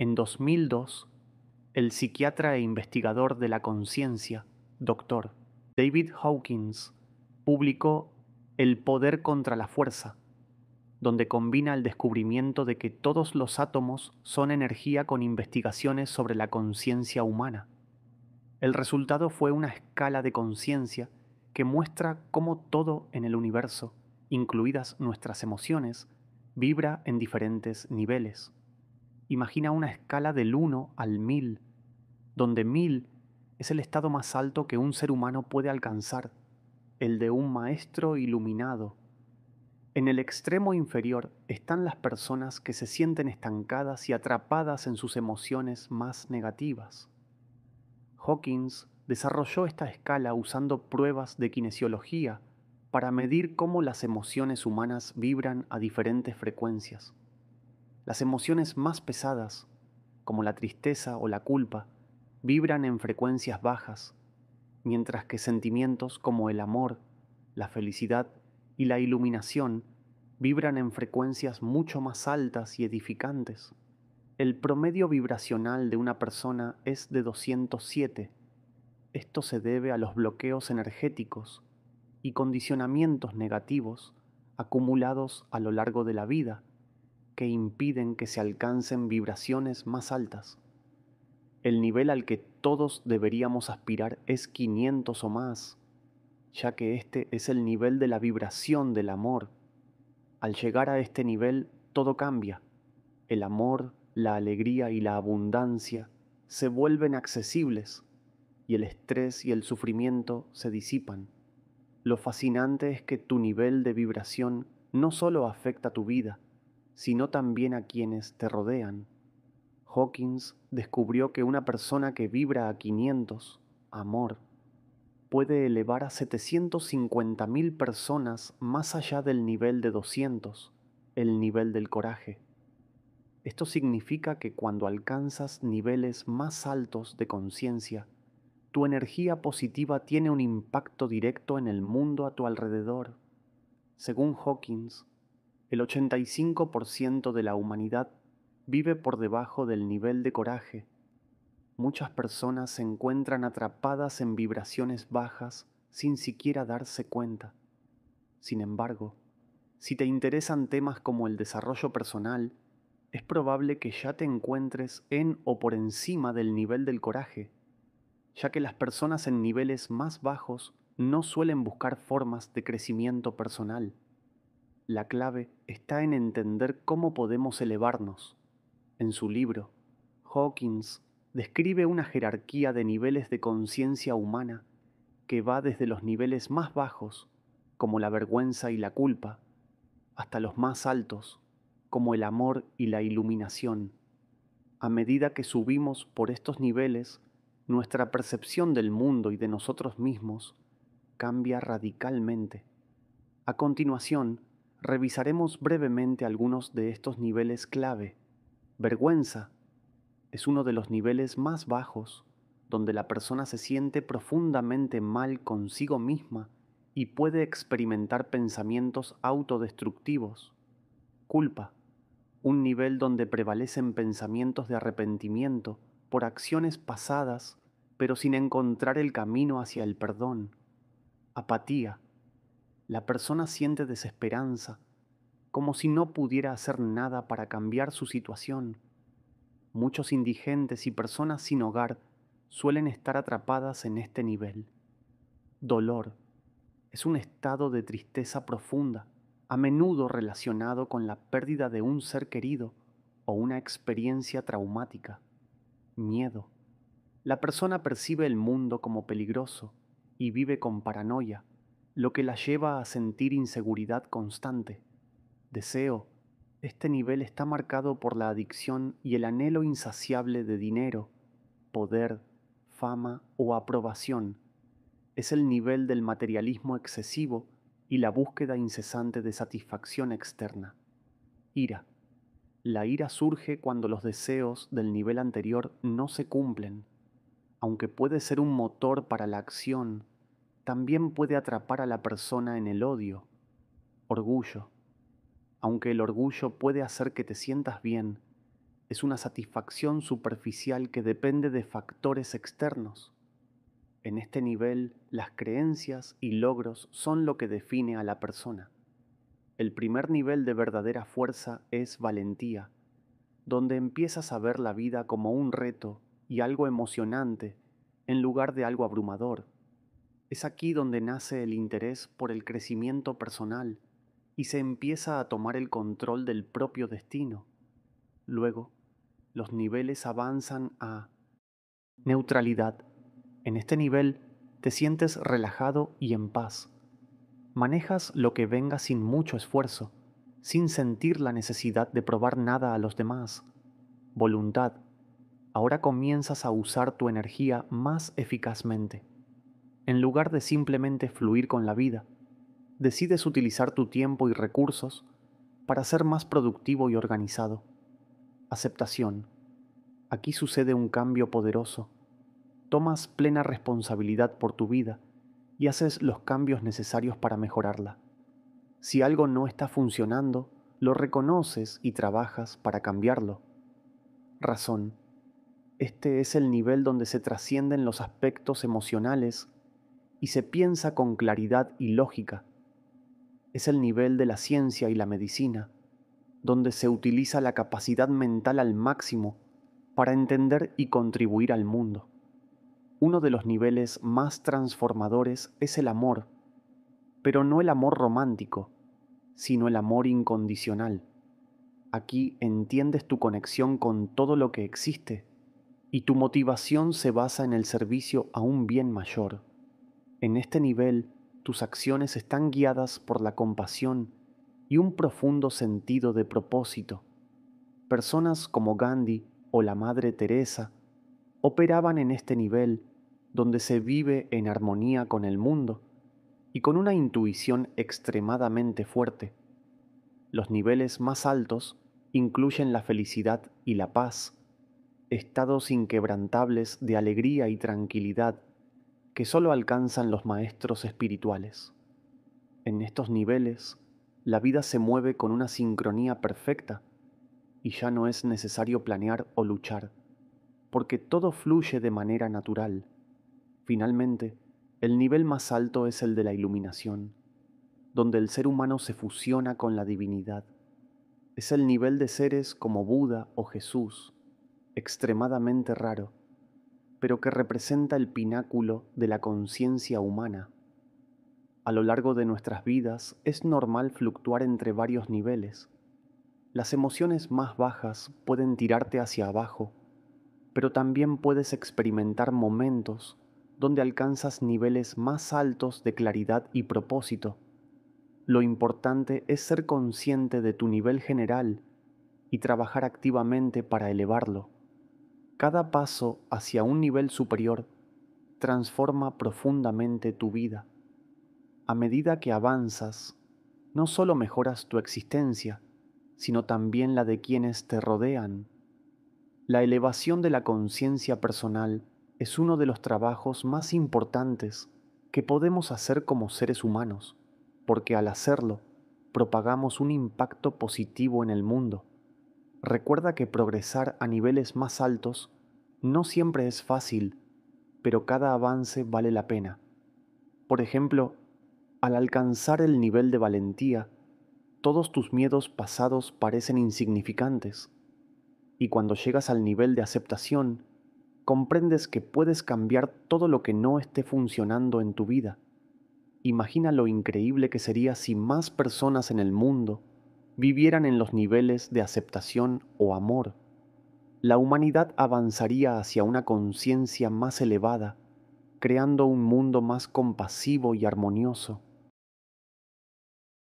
En 2002, el psiquiatra e investigador de la conciencia, doctor David Hawkins, publicó El poder contra la fuerza, donde combina el descubrimiento de que todos los átomos son energía con investigaciones sobre la conciencia humana. El resultado fue una escala de conciencia que muestra cómo todo en el universo, incluidas nuestras emociones, vibra en diferentes niveles imagina una escala del 1 al 1000, donde 1000 es el estado más alto que un ser humano puede alcanzar, el de un maestro iluminado. En el extremo inferior están las personas que se sienten estancadas y atrapadas en sus emociones más negativas. Hawkins desarrolló esta escala usando pruebas de kinesiología para medir cómo las emociones humanas vibran a diferentes frecuencias. Las emociones más pesadas, como la tristeza o la culpa, vibran en frecuencias bajas, mientras que sentimientos como el amor, la felicidad y la iluminación vibran en frecuencias mucho más altas y edificantes. El promedio vibracional de una persona es de 207. Esto se debe a los bloqueos energéticos y condicionamientos negativos acumulados a lo largo de la vida que impiden que se alcancen vibraciones más altas. El nivel al que todos deberíamos aspirar es 500 o más, ya que este es el nivel de la vibración del amor. Al llegar a este nivel, todo cambia. El amor, la alegría y la abundancia se vuelven accesibles y el estrés y el sufrimiento se disipan. Lo fascinante es que tu nivel de vibración no solo afecta tu vida, sino también a quienes te rodean. Hawkins descubrió que una persona que vibra a 500, amor, puede elevar a 750.000 personas más allá del nivel de 200, el nivel del coraje. Esto significa que cuando alcanzas niveles más altos de conciencia, tu energía positiva tiene un impacto directo en el mundo a tu alrededor. Según Hawkins, el 85% de la humanidad vive por debajo del nivel de coraje. Muchas personas se encuentran atrapadas en vibraciones bajas sin siquiera darse cuenta. Sin embargo, si te interesan temas como el desarrollo personal, es probable que ya te encuentres en o por encima del nivel del coraje, ya que las personas en niveles más bajos no suelen buscar formas de crecimiento personal. La clave está en entender cómo podemos elevarnos. En su libro, Hawkins describe una jerarquía de niveles de conciencia humana que va desde los niveles más bajos, como la vergüenza y la culpa, hasta los más altos, como el amor y la iluminación. A medida que subimos por estos niveles, nuestra percepción del mundo y de nosotros mismos cambia radicalmente. A continuación, revisaremos brevemente algunos de estos niveles clave. Vergüenza es uno de los niveles más bajos donde la persona se siente profundamente mal consigo misma y puede experimentar pensamientos autodestructivos. Culpa, un nivel donde prevalecen pensamientos de arrepentimiento por acciones pasadas, pero sin encontrar el camino hacia el perdón. Apatía, la persona siente desesperanza, como si no pudiera hacer nada para cambiar su situación. Muchos indigentes y personas sin hogar suelen estar atrapadas en este nivel. Dolor es un estado de tristeza profunda, a menudo relacionado con la pérdida de un ser querido o una experiencia traumática. Miedo. La persona percibe el mundo como peligroso y vive con paranoia, lo que la lleva a sentir inseguridad constante, deseo. Este nivel está marcado por la adicción y el anhelo insaciable de dinero, poder, fama o aprobación. Es el nivel del materialismo excesivo y la búsqueda incesante de satisfacción externa. Ira. La ira surge cuando los deseos del nivel anterior no se cumplen. Aunque puede ser un motor para la acción, también puede atrapar a la persona en el odio, orgullo. Aunque el orgullo puede hacer que te sientas bien, es una satisfacción superficial que depende de factores externos. En este nivel, las creencias y logros son lo que define a la persona. El primer nivel de verdadera fuerza es valentía, donde empiezas a ver la vida como un reto y algo emocionante en lugar de algo abrumador es aquí donde nace el interés por el crecimiento personal y se empieza a tomar el control del propio destino. Luego, los niveles avanzan a neutralidad. En este nivel te sientes relajado y en paz. Manejas lo que venga sin mucho esfuerzo, sin sentir la necesidad de probar nada a los demás. Voluntad. Ahora comienzas a usar tu energía más eficazmente en lugar de simplemente fluir con la vida, decides utilizar tu tiempo y recursos para ser más productivo y organizado. Aceptación. Aquí sucede un cambio poderoso. Tomas plena responsabilidad por tu vida y haces los cambios necesarios para mejorarla. Si algo no está funcionando, lo reconoces y trabajas para cambiarlo. Razón. Este es el nivel donde se trascienden los aspectos emocionales y se piensa con claridad y lógica. Es el nivel de la ciencia y la medicina, donde se utiliza la capacidad mental al máximo para entender y contribuir al mundo. Uno de los niveles más transformadores es el amor, pero no el amor romántico, sino el amor incondicional. Aquí entiendes tu conexión con todo lo que existe y tu motivación se basa en el servicio a un bien mayor. En este nivel, tus acciones están guiadas por la compasión y un profundo sentido de propósito. Personas como Gandhi o la Madre Teresa operaban en este nivel donde se vive en armonía con el mundo y con una intuición extremadamente fuerte. Los niveles más altos incluyen la felicidad y la paz, estados inquebrantables de alegría y tranquilidad, que solo alcanzan los maestros espirituales. En estos niveles, la vida se mueve con una sincronía perfecta y ya no es necesario planear o luchar, porque todo fluye de manera natural. Finalmente, el nivel más alto es el de la iluminación, donde el ser humano se fusiona con la divinidad. Es el nivel de seres como Buda o Jesús, extremadamente raro, pero que representa el pináculo de la conciencia humana. A lo largo de nuestras vidas es normal fluctuar entre varios niveles. Las emociones más bajas pueden tirarte hacia abajo, pero también puedes experimentar momentos donde alcanzas niveles más altos de claridad y propósito. Lo importante es ser consciente de tu nivel general y trabajar activamente para elevarlo. Cada paso hacia un nivel superior transforma profundamente tu vida. A medida que avanzas, no solo mejoras tu existencia, sino también la de quienes te rodean. La elevación de la conciencia personal es uno de los trabajos más importantes que podemos hacer como seres humanos, porque al hacerlo, propagamos un impacto positivo en el mundo recuerda que progresar a niveles más altos no siempre es fácil, pero cada avance vale la pena. Por ejemplo, al alcanzar el nivel de valentía, todos tus miedos pasados parecen insignificantes, y cuando llegas al nivel de aceptación, comprendes que puedes cambiar todo lo que no esté funcionando en tu vida. Imagina lo increíble que sería si más personas en el mundo vivieran en los niveles de aceptación o amor, la humanidad avanzaría hacia una conciencia más elevada, creando un mundo más compasivo y armonioso